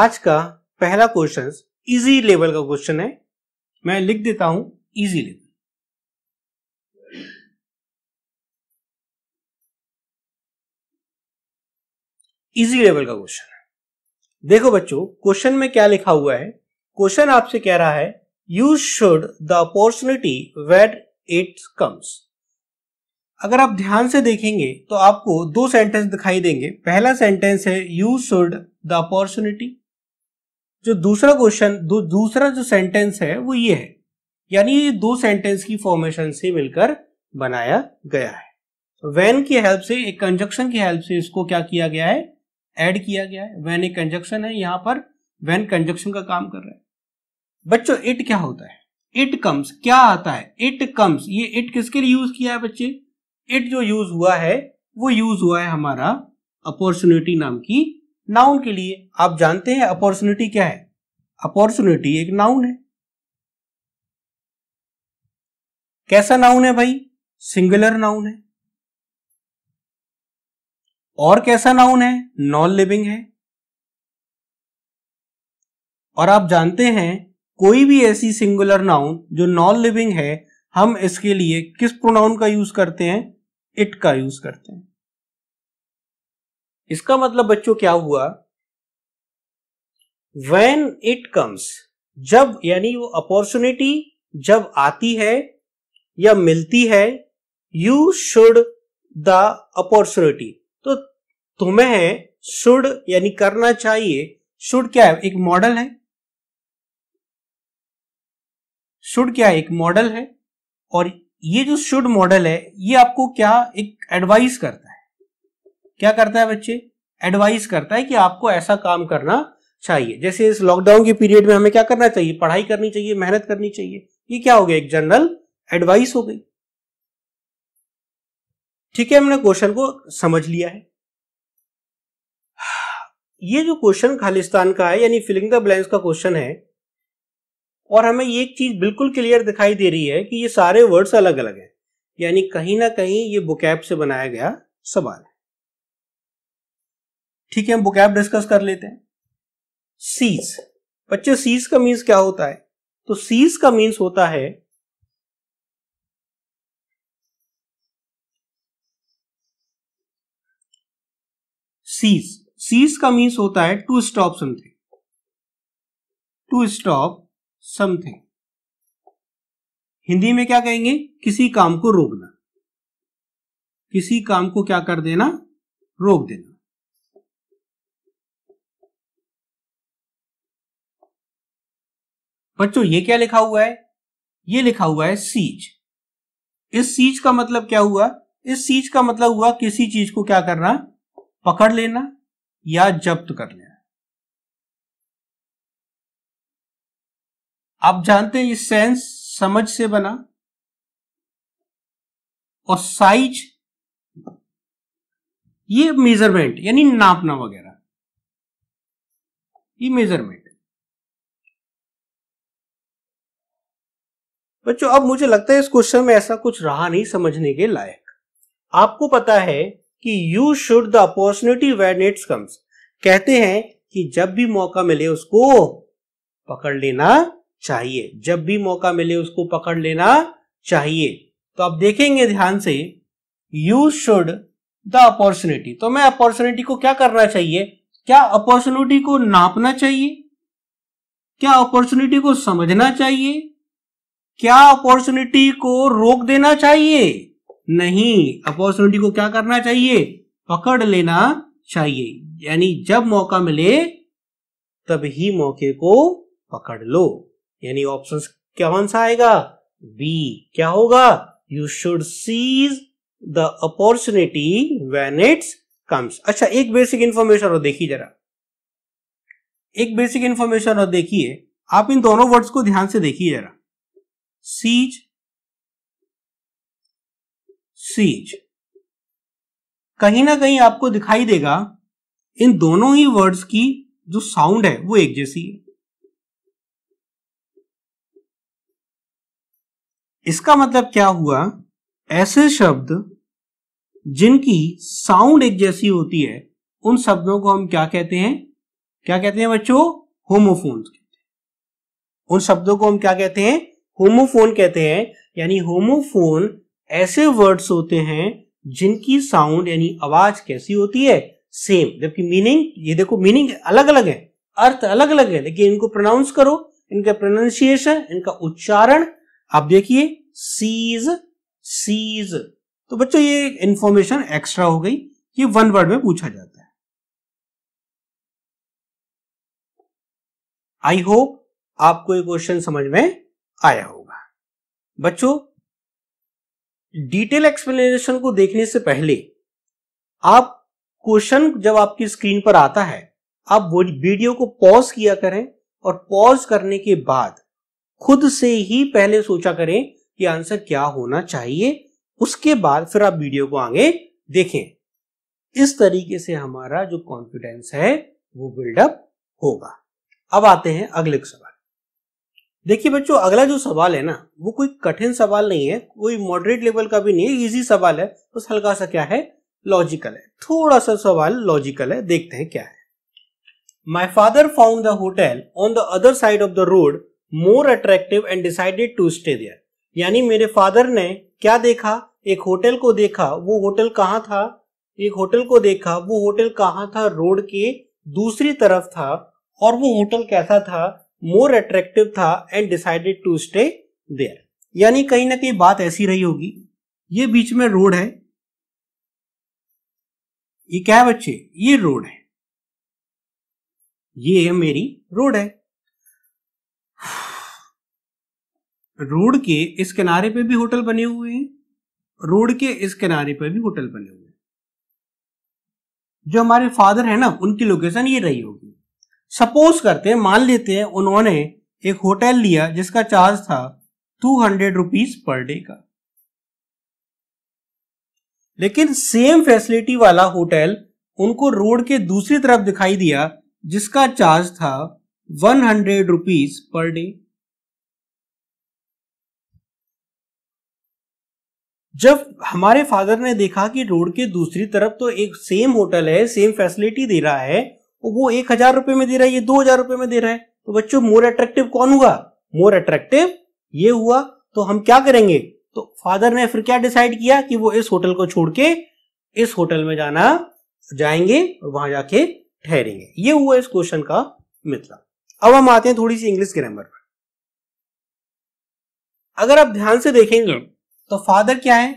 आज का पहला क्वेश्चन इजी लेवल का क्वेश्चन है मैं लिख देता हूं इजी लेवल इजी लेवल का क्वेश्चन देखो बच्चों क्वेश्चन में क्या लिखा हुआ है क्वेश्चन आपसे कह रहा है you should the opportunity wait it comes अगर आप ध्यान से देखेंगे तो आपको दो सेंटेंस दिखाई देंगे पहला सेंटेंस है यू शुड द अपॉर्चुनिटी जो दूसरा क्वेश्चन दू, दूसरा जो सेंटेंस है वो ये है यानी ये दो सेंटेंस की फॉर्मेशन से मिलकर बनाया गया है वैन की हेल्प से एक कंजक्शन की हेल्प से इसको क्या किया गया है एड किया गया है वैन एक कंजक्शन है यहाँ पर वैन कंजक्शन का काम कर रहा है बच्चों इट क्या होता है इट कम्स क्या आता है इट कम्स ये इट किसके लिए यूज किया है बच्चे इट जो यूज हुआ है वो यूज हुआ है हमारा अपॉर्चुनिटी नाम की नाउन के लिए आप जानते हैं अपॉर्चुनिटी क्या है अपॉर्चुनिटी एक नाउन है कैसा नाउन है भाई सिंगुलर नाउन है और कैसा नाउन है नॉन लिविंग है और आप जानते हैं कोई भी ऐसी सिंगुलर नाउन जो नॉन लिविंग है हम इसके लिए किस प्रोनाउन का यूज करते हैं इट का यूज करते हैं इसका मतलब बच्चों क्या हुआ वेन इट कम्स जब यानी वो अपॉर्चुनिटी जब आती है या मिलती है यू शुड द अपॉर्चुनिटी तो तुम्हें शुड यानी करना चाहिए शुड क्या है एक मॉडल है शुड क्या है एक मॉडल है और ये जो शुड मॉडल है ये आपको क्या एक एडवाइस करता है क्या करता है बच्चे एडवाइस करता है कि आपको ऐसा काम करना चाहिए जैसे इस लॉकडाउन के पीरियड में हमें क्या करना चाहिए पढ़ाई करनी चाहिए मेहनत करनी चाहिए ये क्या हो गया एक जनरल एडवाइस हो गई ठीक है हमने क्वेश्चन को समझ लिया है ये जो क्वेश्चन खालिस्तान का है यानी फिलिंग द ब्लैंक्स का क्वेश्चन है और हमें ये एक चीज बिल्कुल क्लियर दिखाई दे रही है कि ये सारे वर्ड्स अलग अलग हैं यानी कहीं ना कहीं ये बुकैप से बनाया गया सवाल है ठीक है हम बुकैब डिस्कस कर लेते हैं सीज बच्चे सीज का मीन्स क्या होता है तो सीज का मीन्स होता है सीज सीज का मीन्स होता है to stop something to stop something Hindi में क्या कहेंगे किसी काम को रोकना किसी काम को क्या कर देना रोक देना बच्चों ये क्या लिखा हुआ है ये लिखा हुआ है सीज इस सीज का मतलब क्या हुआ इस सीज का मतलब हुआ किसी चीज को क्या करना पकड़ लेना या जब्त कर लेना आप जानते हैं ये सेंस समझ से बना और साइज ये मेजरमेंट यानी नापना वगैरह ये मेजरमेंट बच्चों अब मुझे लगता है इस क्वेश्चन में ऐसा कुछ रहा नहीं समझने के लायक आपको पता है कि you should the opportunity when it's comes कहते हैं कि जब भी मौका मिले उसको पकड़ लेना चाहिए जब भी मौका मिले उसको पकड़ लेना चाहिए तो आप देखेंगे ध्यान से यू शुड द अपॉर्चुनिटी तो मैं अपॉर्चुनिटी को क्या करना चाहिए क्या अपॉर्चुनिटी को नापना चाहिए क्या अपॉर्चुनिटी को समझना चाहिए क्या अपॉर्चुनिटी को रोक देना चाहिए नहीं अपॉर्चुनिटी को क्या करना चाहिए पकड़ लेना चाहिए यानी जब मौका मिले तब ही मौके को पकड़ लो यानी ऑप्शन कौन सा आएगा बी क्या होगा you should seize the opportunity when it's comes अच्छा एक बेसिक इंफॉर्मेशन और देखिए जरा एक बेसिक इंफॉर्मेशन और देखिए आप इन दोनों वर्ड्स को ध्यान से देखिए जरा siege siege कहीं ना कहीं आपको दिखाई देगा इन दोनों ही वर्ड्स की जो साउंड है वो एक जैसी है इसका मतलब क्या हुआ ऐसे शब्द जिनकी साउंड एक जैसी होती है उन शब्दों को हम क्या कहते हैं क्या कहते हैं बच्चोन्स कहते हैं उन शब्दों को हम क्या कहते हैं होमोफोन कहते हैं यानी होमोफोन ऐसे वर्ड्स होते हैं जिनकी साउंड यानी आवाज कैसी होती है सेम जबकि मीनिंग ये देखो मीनिंग अलग अलग है अर्थ अलग अलग है लेकिन इनको प्रोनाउंस करो इनका प्रोनाउंसिएशन इनका उच्चारण आप देखिए सीज सीज तो बच्चों ये इंफॉर्मेशन एक्स्ट्रा हो गई ये वन वर्ड में पूछा जाता है आई होप आपको ये क्वेश्चन समझ में आया होगा बच्चों डिटेल एक्सप्लेनेशन को देखने से पहले आप क्वेश्चन जब आपकी स्क्रीन पर आता है आप वो वीडियो को पॉज किया करें और पॉज करने के बाद खुद से ही पहले सोचा करें कि आंसर क्या होना चाहिए उसके बाद फिर आप वीडियो को आगे देखें इस तरीके से हमारा जो कॉन्फिडेंस है वो बिल्डअप होगा अब आते हैं अगले सवाल देखिए बच्चों अगला जो सवाल है ना वो कोई कठिन सवाल नहीं है कोई मॉडरेट लेवल का भी नहीं है इजी सवाल है बस हल्का सा क्या है लॉजिकल है थोड़ा सा सवाल लॉजिकल है देखते हैं क्या है my father found the hotel on the other side of the road more attractive and decided to stay there यानी मेरे फादर ने क्या देखा एक होटल को देखा वो होटल कहाँ था एक होटल को देखा वो होटल कहाँ था रोड के दूसरी तरफ था और वो होटल कैसा था मोर अट्रैक्टिव था and decided to stay there यानी कहीं ना कहीं बात ऐसी रही होगी ये बीच में रोड है ये क्या है बच्चे ये रोड है ये है मेरी रोड है रोड के इस किनारे पे भी होटल बने हुए हैं रोड के इस किनारे पे भी होटल बने हुए हैं जो हमारे फादर है ना उनकी लोकेशन ये रही होगी सपोज करते हैं मान लेते हैं उन्होंने एक होटल लिया जिसका चार्ज था two hundred rupees per day का लेकिन सेम फैसिलिटी वाला होटल उनको रोड के दूसरी तरफ दिखाई दिया जिसका चार्ज था one hundred rupees per day जब हमारे फादर ने देखा कि रोड के दूसरी तरफ तो एक सेम होटल है सेम फैसिलिटी दे रहा है वो एक हजार रुपए में दे रहा है ये दो हजार रुपए में दे रहा है तो बच्चों मोर अट्रैक्टिव कौन हुआ मोर अट्रैक्टिव ये हुआ तो हम क्या करेंगे तो फादर ने फिर क्या डिसाइड किया कि वो इस होटल को छोड़ के इस होटल में जाना जाएंगे और वहां जाके ठहरेंगे ये हुआ इस क्वेश्चन का मतलब अब हम आते हैं थोड़ी सी इंग्लिश ग्रामर पर अगर आप ध्यान से देखेंगे तो फादर क्या है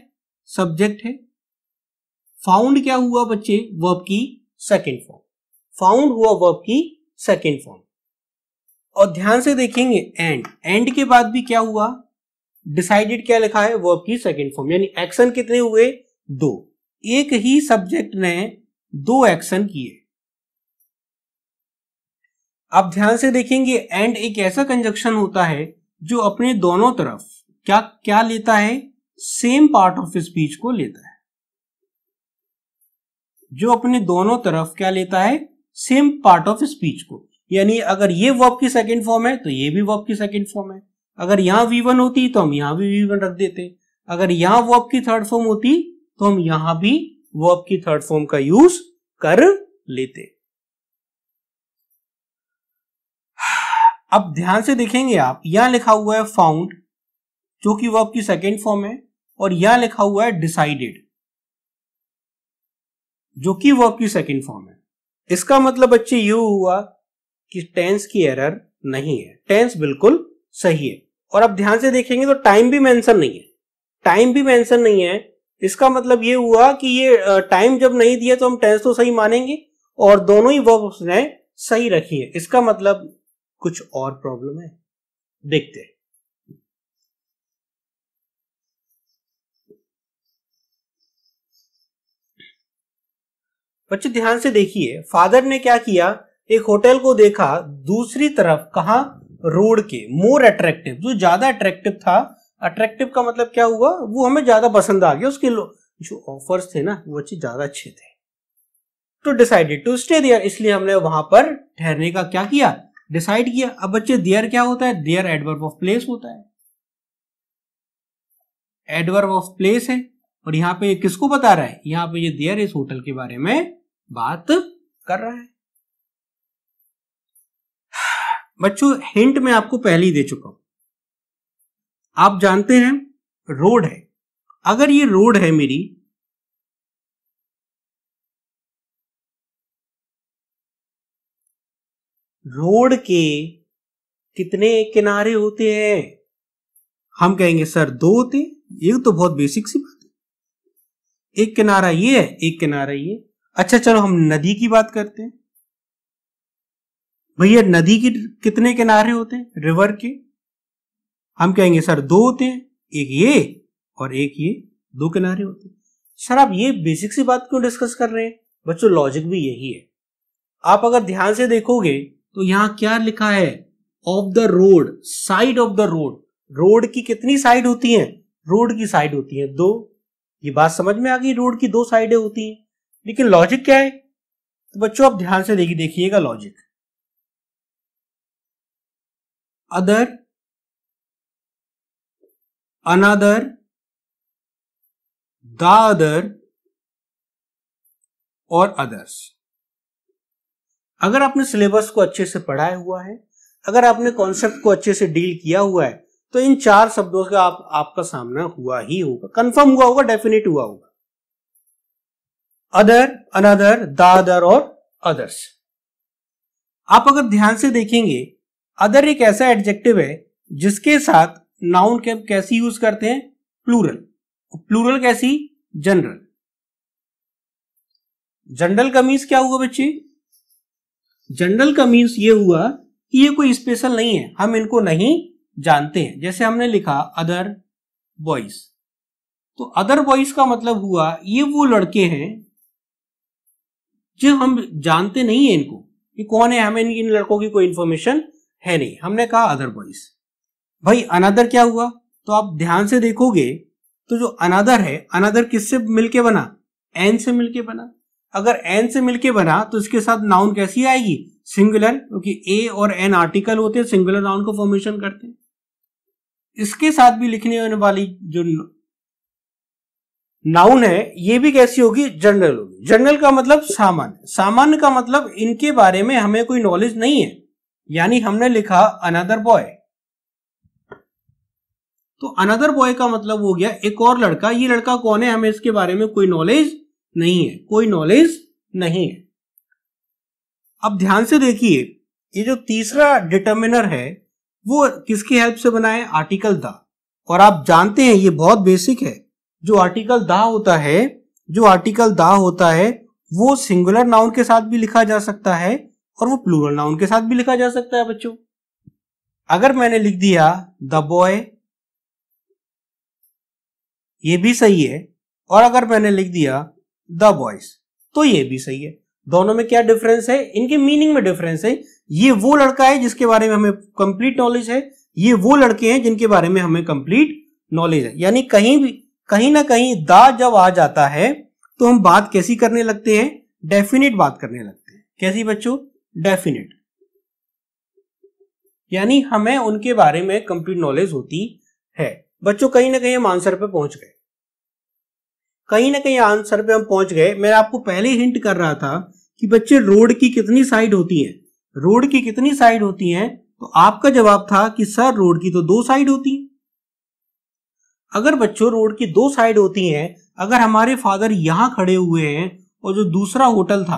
सब्जेक्ट है फाउंड क्या हुआ बच्चे वर्ब की सेकेंड फॉर्म फाउंड हुआ वर्ब की सेकेंड फॉर्म और ध्यान से देखेंगे एंड एंड के बाद भी क्या हुआ डिसाइडेड क्या लिखा है वर्ब की सेकेंड फॉर्म यानी एक्शन कितने हुए दो एक ही सब्जेक्ट ने दो एक्शन किए आप ध्यान से देखेंगे एंड एक ऐसा कंजक्शन होता है जो अपने दोनों तरफ क्या क्या लेता है सेम पार्ट ऑफ स्पीच को लेता है जो अपने दोनों तरफ क्या लेता है सेम पार्ट ऑफ स्पीच को यानी अगर ये वर्ब की सेकेंड फॉर्म है तो ये भी वर्ब की सेकेंड फॉर्म है अगर यहां वी वन होती तो हम यहां भी वी वन रख देते अगर यहां वर्ब की थर्ड फॉर्म होती तो हम यहां भी वर्ब की थर्ड फॉर्म का यूज कर लेते अब ध्यान से देखेंगे आप यहां लिखा हुआ है फाउंड जो कि वर्ब की सेकेंड फॉर्म है और यहां लिखा हुआ है डिसाइडेड जो कि वर्ब की सेकेंड फॉर्म है इसका मतलब बच्चे यू हुआ कि टेंस की एरर नहीं है टेंस बिल्कुल सही है और अब ध्यान से देखेंगे तो टाइम भी मेंशन नहीं है टाइम भी मेंशन नहीं है इसका मतलब ये हुआ कि ये टाइम जब नहीं दिया तो हम टेंस तो सही मानेंगे और दोनों ही वर्ब्स ने सही रखी है इसका मतलब कुछ और प्रॉब्लम है देखते हैं बच्चे ध्यान से देखिए फादर ने क्या किया एक होटल को देखा दूसरी तरफ कहा रोड के मोर अट्रैक्टिव जो ज्यादा अट्रैक्टिव था अट्रैक्टिव का मतलब क्या हुआ वो हमें ज्यादा पसंद आ गया उसके जो ऑफर्स थे ना वो अच्छे ज्यादा अच्छे थे तो डिसाइडेड टू स्टे दियर इसलिए हमने वहां पर ठहरने का क्या किया डिसाइड किया अब बच्चे दियर क्या होता है देयर एडवर्ब ऑफ प्लेस होता है एडवर्ब ऑफ प्लेस है और यहाँ पे किसको बता रहा है यहाँ पे ये देयर इस होटल के बारे में बात कर रहा है बच्चों हिंट में आपको पहले ही दे चुका हूं आप जानते हैं रोड है अगर ये रोड है मेरी रोड के कितने किनारे होते हैं हम कहेंगे सर दो होते ये तो बहुत बेसिक सी बात एक किनारा ये है एक किनारा ये अच्छा चलो हम नदी की बात करते हैं भैया नदी के कितने किनारे होते हैं रिवर के हम कहेंगे सर दो होते हैं एक ये और एक ये दो किनारे होते हैं सर आप ये बेसिक सी बात क्यों डिस्कस कर रहे हैं बच्चों लॉजिक भी यही है आप अगर ध्यान से देखोगे तो यहां क्या लिखा है of the road side of the road road की कितनी साइड होती है रोड की साइड होती है दो ये बात समझ में आ गई रोड की दो साइडें होती हैं लेकिन लॉजिक क्या है तो बच्चों आप ध्यान से देखिए देखिएगा logic other another the other और अदर्स अगर आपने सिलेबस को अच्छे से पढ़ाया हुआ है अगर आपने कॉन्सेप्ट को अच्छे से डील किया हुआ है तो इन चार शब्दों का आप आपका सामना हुआ ही होगा कंफर्म हुआ होगा डेफिनेट हुआ होगा अदर अनदर दादर और अदर्स आप अगर ध्यान से देखेंगे अदर एक ऐसा एडजेक्टिव है जिसके साथ नाउन के कैसी यूज करते हैं प्लूरल प्लूरल कैसी जनरल जनरल का मीन्स क्या हुआ बच्चे जनरल का मीन्स ये हुआ कि ये कोई स्पेशल नहीं है हम इनको नहीं जानते हैं जैसे हमने लिखा अदर बॉयज तो अदर बॉयज का मतलब हुआ ये वो लड़के हैं जो हम जानते नहीं है इनको कि कौन है हमें इन लड़कों की कोई इन्फॉर्मेशन है नहीं हमने कहा अदर बॉयज भाई अनादर क्या हुआ तो आप ध्यान से देखोगे तो जो अनादर है अनादर किससे मिलके बना एन से मिलके बना अगर एन से मिलके बना तो इसके साथ नाउन कैसी आएगी सिंगुलर क्योंकि ए और एन आर्टिकल होते हैं सिंगुलर नाउन को फॉर्मेशन करते हैं इसके साथ भी लिखने वाली जो नाउन है ये भी कैसी होगी जनरल होगी जनरल का मतलब सामान्य सामान्य का मतलब इनके बारे में हमें कोई नॉलेज नहीं है यानी हमने लिखा अनदर बॉय तो अनदर बॉय का मतलब हो गया एक और लड़का ये लड़का कौन है हमें इसके बारे में कोई नॉलेज नहीं है कोई नॉलेज नहीं है अब ध्यान से देखिए ये जो तीसरा डिटर्मिनर है वो किसकी हेल्प से बनाए आर्टिकल दा और आप जानते हैं ये बहुत बेसिक है जो आर्टिकल दा होता है जो आर्टिकल दा होता है वो सिंगुलर नाउन के साथ भी लिखा जा सकता है और वो प्लूरल नाउन के साथ भी लिखा जा सकता है बच्चों अगर मैंने लिख दिया द बॉय ये भी सही है और अगर मैंने लिख दिया द बॉयज तो ये भी सही है दोनों में क्या डिफरेंस है इनके मीनिंग में डिफरेंस है ये वो लड़का है जिसके बारे में हमें कंप्लीट नॉलेज है ये वो लड़के हैं जिनके बारे में हमें कंप्लीट नॉलेज है यानी कहीं भी कहीं ना कहीं दा जब आ जाता है तो हम बात कैसी करने लगते हैं डेफिनेट बात करने लगते हैं कैसी बच्चों डेफिनेट यानी हमें उनके बारे में कंप्लीट नॉलेज होती है बच्चों कहीं ना कहीं हम आंसर पे पहुंच गए कहीं ना कहीं आंसर पे हम पहुंच गए मैं आपको पहले हिंट कर रहा था कि बच्चे रोड की कितनी साइड होती है रोड की कितनी साइड होती हैं तो आपका जवाब था कि सर रोड की तो दो साइड होती अगर बच्चों रोड की दो साइड होती हैं अगर हमारे फादर यहां खड़े हुए हैं और जो दूसरा होटल था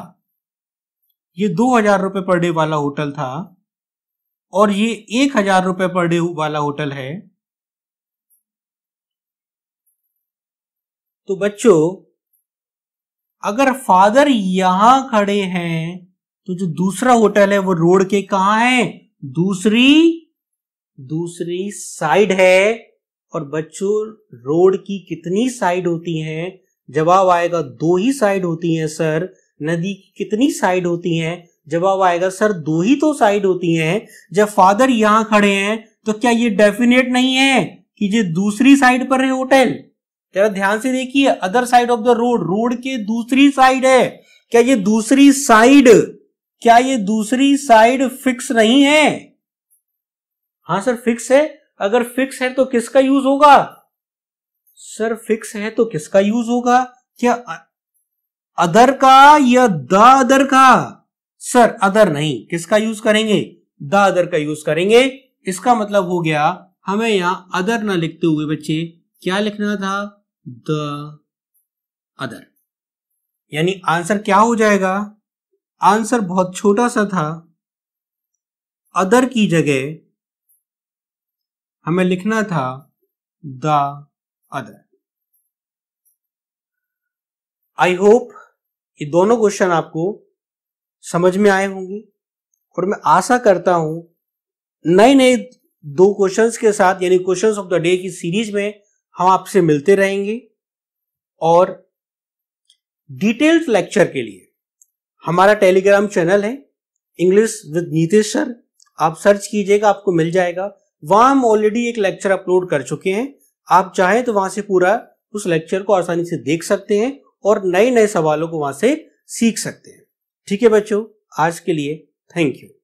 ये दो हजार रुपए पर डे वाला होटल था और ये एक हजार रुपए पर डे वाला होटल है तो बच्चों अगर फादर यहां खड़े हैं तो जो दूसरा होटल है वो रोड के कहा है दूसरी दूसरी साइड है और बच्चों रोड की कितनी साइड होती हैं जवाब आएगा दो ही साइड होती हैं सर नदी की कितनी साइड होती हैं जवाब आएगा सर दो ही तो साइड होती हैं जब फादर यहां खड़े हैं तो क्या ये डेफिनेट नहीं है कि ये दूसरी साइड पर है होटल जरा ध्यान से देखिए other side of the road road के दूसरी साइड है क्या ये दूसरी साइड क्या ये दूसरी साइड फिक्स नहीं है हाँ सर फिक्स है अगर फिक्स है तो किसका यूज होगा सर फिक्स है तो किसका यूज होगा क्या अदर का या द अदर का सर अदर नहीं किसका यूज करेंगे द अदर का यूज करेंगे इसका मतलब हो गया हमें यहां अदर ना लिखते हुए बच्चे क्या लिखना था द अदर यानी आंसर क्या हो जाएगा आंसर बहुत छोटा सा था अदर की जगह हमें लिखना था द अदर आई होप ये दोनों क्वेश्चन आपको समझ में आए होंगे और मैं आशा करता हूं नए नए दो क्वेश्चंस के साथ यानी क्वेश्चंस ऑफ द डे की सीरीज में हम आपसे मिलते रहेंगे और डिटेल्ड लेक्चर के लिए हमारा टेलीग्राम चैनल है इंग्लिश विद नीतीश सर आप सर्च कीजिएगा आपको मिल जाएगा वहां हम ऑलरेडी एक लेक्चर अपलोड कर चुके हैं आप चाहें तो वहां से पूरा उस लेक्चर को आसानी से देख सकते हैं और नए नए सवालों को वहां से सीख सकते हैं ठीक है बच्चों आज के लिए थैंक यू